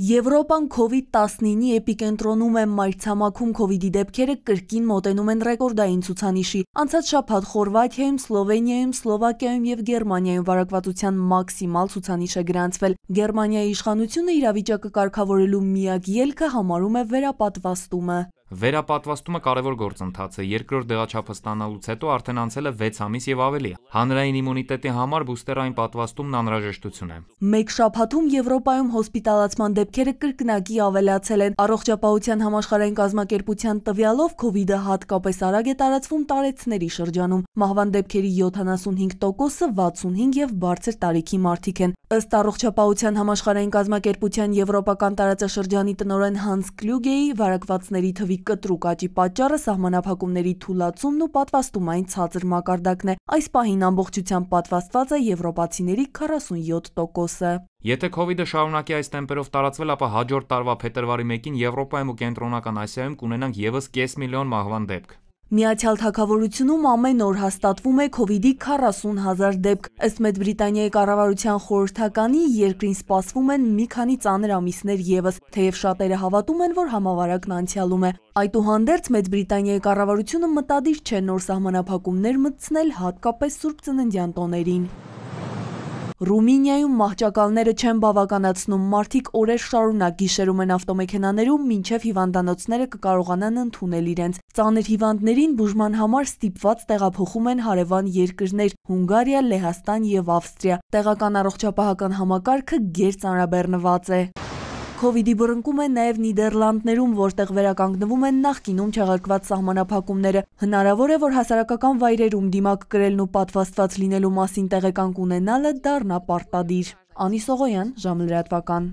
Եվրոպան COVID-19-ի էպիկենտրոնում է մայրցամաքում COVID-ի դեպքերը կրկին մոտենում են ռեկորդային ցուցանիշի։ Անցած շաբաթ Խորվաթիայում, Սլովենիայում, Սլովակիայում եւ Գերմանիայում վարակվածության մաքսիմալ ցուցանիշ է գրանցվել։ Գերմանիայի իշխանությունը իրավիճակը կարգավորելու միակ ելքը համարում է վերապատվաստումը։ Վերապատվաստումը կարևոր գործընթաց է։ Երկրորդ դեղաչափը ստանալուց հետո արդեն անցել է 6 ամիս եւ ավելի։ Հանրային իմունիտետի համար բուստերային պատվաստումն անհրաժեշտություն է։ Մեկ շաբաթում Եվրոպայում հոսպիտալացման դեպքերը կրկնակի ավելացել են։ Առողջապահության համաշխարհային կազմակերպության տվյալով COVID-ը հատկապես արագ է տարածվում տարեցների շրջանում։ Մահվան դեպքերի 75%-ը 65 եւ բարձր տարիքի մարդիկ են։ Ըստ առողջապահության համաշխարհային կազմակերպության եվրոպական տարածաշրջանի տնօրեն Հանս Կլյուգեի, վարակվածների թվի կտրուկ աճի պատճառը սահմանափակումների թուլացումն ու պատվաստումային ցածր մակարդակն է։ Այս պահին ամբողջությամբ պատվաստված է եվրոպացիների 47%-ը։ Եթե Covid-ը շարունակի այս տեմպերով տարածվել, ապա հաջորդ տարվա փետրվարի 1-ին Եվրոպայում ու Կենտրոնական Ասիայում կունենանք ևս կես միլիոն մահվան դեպք։ Միացյալ թակավորությունում ամեն օր հաստատվում է COVID-ի 40 հազար դեպք։ Ըստ Մեծ Բրիտանիայի կառավարության խորհրդականի երկրին սպասվում են մի քանի ծանր ամիսներ եւս, թեև շատերը հավատում են, որ համավարակն անցյալում է։ Այդուհանդերձ Մեծ Բրիտանիայի կառավարությունը մտադիր չէ նոր սահմանափակումներ մտցնել հատկապես Սուրբ Ծննդյան տոներին։ Ռումինիայում մահճակալները չեն բավականացնում, մարդիկ օրեր շարունակ գիշերում են ավտոմեքենաներում, մինչև հիվանդանոցները կկարողանան ընդունել իրենց։ Ծանր հիվանդներին բուժման համար ստիպված տեղափոխում են հարևան երկրներ՝ Հունգարիա, Լեհաստան եւ Ավստրիա։ Տեղական առողջապահական համակարգը գերծանրաբեռնված է։ Կովիդի բռնկում է նաև Նիդերլանդներում, որտեղ վերականգնվում են նախկինում չեղարկված սահմանափակումները։ Հնարավոր է, որ հասարակական վայրերում դիմակ կրելն ու պատվաստված լինելու մասին տեղեկանք ունենալը դառնա պարտադիր։ Անի Սողոյան, ժամլրատվական։